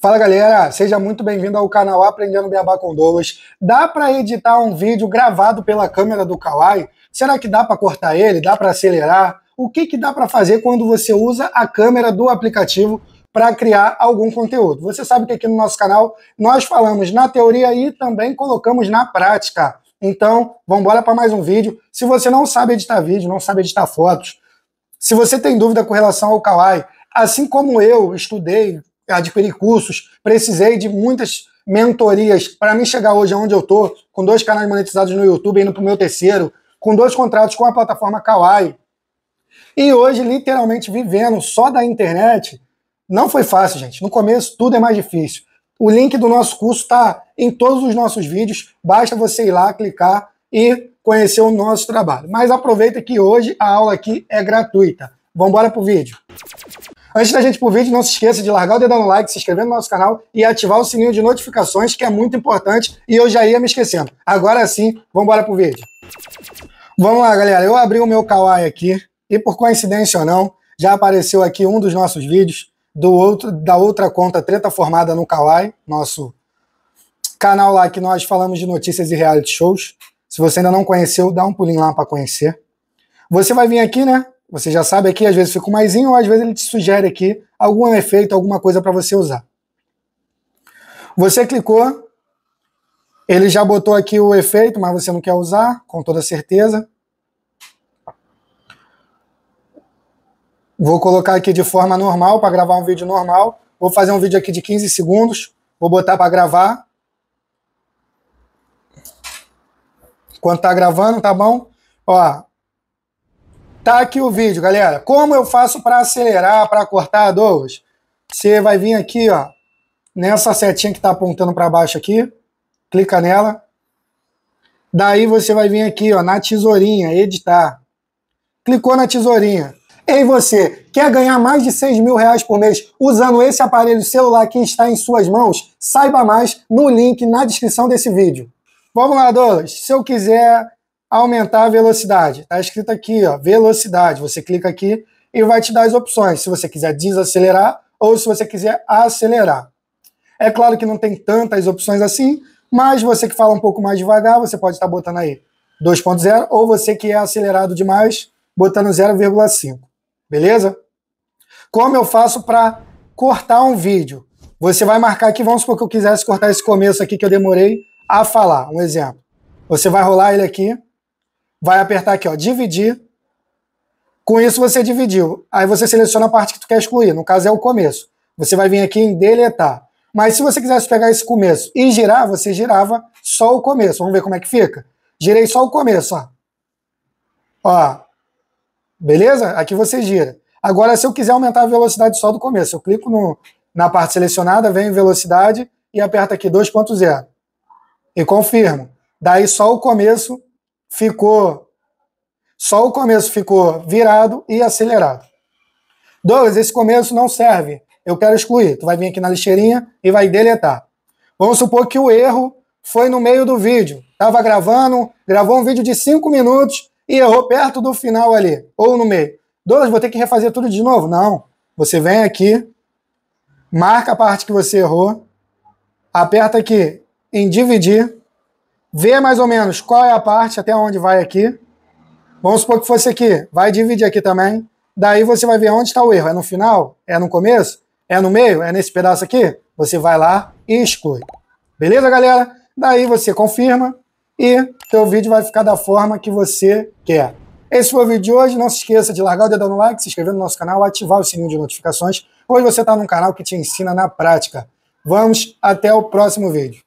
Fala galera, seja muito bem-vindo ao canal Aprendendo Beabá com Douglas. Dá para editar um vídeo gravado pela câmera do Kawai? Será que dá para cortar ele? Dá para acelerar? O que, que dá para fazer quando você usa a câmera do aplicativo para criar algum conteúdo? Você sabe que aqui no nosso canal nós falamos na teoria e também colocamos na prática. Então, vamos embora para mais um vídeo. Se você não sabe editar vídeo, não sabe editar fotos, se você tem dúvida com relação ao Kawai, assim como eu estudei adquirir cursos, precisei de muitas mentorias para mim chegar hoje aonde eu estou, com dois canais monetizados no YouTube, indo para o meu terceiro, com dois contratos com a plataforma Kawaii. E hoje, literalmente, vivendo só da internet, não foi fácil, gente. No começo, tudo é mais difícil. O link do nosso curso está em todos os nossos vídeos. Basta você ir lá, clicar e conhecer o nosso trabalho. Mas aproveita que hoje a aula aqui é gratuita. Vamos embora pro vídeo. Antes da gente ir pro vídeo, não se esqueça de largar o dedão no like, se inscrever no nosso canal e ativar o sininho de notificações, que é muito importante e eu já ia me esquecendo. Agora sim, vamos embora pro vídeo. Vamos lá, galera. Eu abri o meu Kawaii aqui e por coincidência ou não, já apareceu aqui um dos nossos vídeos do outro, da outra conta Treta Formada no Kawaii, nosso canal lá que nós falamos de notícias e reality shows. Se você ainda não conheceu, dá um pulinho lá para conhecer. Você vai vir aqui, né? Você já sabe aqui, às vezes fica um maisinho, ou às vezes ele te sugere aqui algum efeito, alguma coisa para você usar. Você clicou, ele já botou aqui o efeito, mas você não quer usar, com toda certeza. Vou colocar aqui de forma normal, para gravar um vídeo normal. Vou fazer um vídeo aqui de 15 segundos, vou botar para gravar. Quando tá gravando, tá bom? Ó, Tá aqui o vídeo, galera. Como eu faço para acelerar, para cortar, Douglas? Você vai vir aqui, ó, nessa setinha que está apontando para baixo aqui, clica nela. Daí você vai vir aqui, ó, na tesourinha, editar. Clicou na tesourinha. Ei você, quer ganhar mais de 6 mil reais por mês usando esse aparelho celular que está em suas mãos? Saiba mais no link na descrição desse vídeo. Vamos lá, Douglas. Se eu quiser aumentar a velocidade. Está escrito aqui, ó, velocidade. Você clica aqui e vai te dar as opções, se você quiser desacelerar ou se você quiser acelerar. É claro que não tem tantas opções assim, mas você que fala um pouco mais devagar, você pode estar tá botando aí 2.0, ou você que é acelerado demais, botando 0,5. Beleza? Como eu faço para cortar um vídeo? Você vai marcar aqui, vamos supor que eu quisesse cortar esse começo aqui que eu demorei a falar, um exemplo. Você vai rolar ele aqui, vai apertar aqui, ó, dividir. Com isso você dividiu. Aí você seleciona a parte que tu quer excluir, no caso é o começo. Você vai vir aqui em deletar. Mas se você quisesse pegar esse começo e girar, você girava só o começo. Vamos ver como é que fica? Girei só o começo, ó. Ó. Beleza? Aqui você gira. Agora, se eu quiser aumentar a velocidade só do começo, eu clico no, na parte selecionada, vem em velocidade e aperto aqui 2.0. E confirmo. Daí só o começo ficou. Só o começo ficou virado e acelerado. Douglas, esse começo não serve. Eu quero excluir. Tu vai vir aqui na lixeirinha e vai deletar. Vamos supor que o erro foi no meio do vídeo. Estava gravando, gravou um vídeo de 5 minutos e errou perto do final ali, ou no meio. Douglas, vou ter que refazer tudo de novo? Não. Você vem aqui, marca a parte que você errou, aperta aqui em dividir ver mais ou menos qual é a parte, até onde vai aqui. Vamos supor que fosse aqui, vai dividir aqui também. Daí você vai ver onde está o erro. É no final? É no começo? É no meio? É nesse pedaço aqui? Você vai lá e exclui. Beleza, galera? Daí você confirma e teu vídeo vai ficar da forma que você quer. Esse foi o vídeo de hoje. Não se esqueça de largar o dedão no like, se inscrever no nosso canal, ativar o sininho de notificações. Hoje você está num canal que te ensina na prática. Vamos até o próximo vídeo.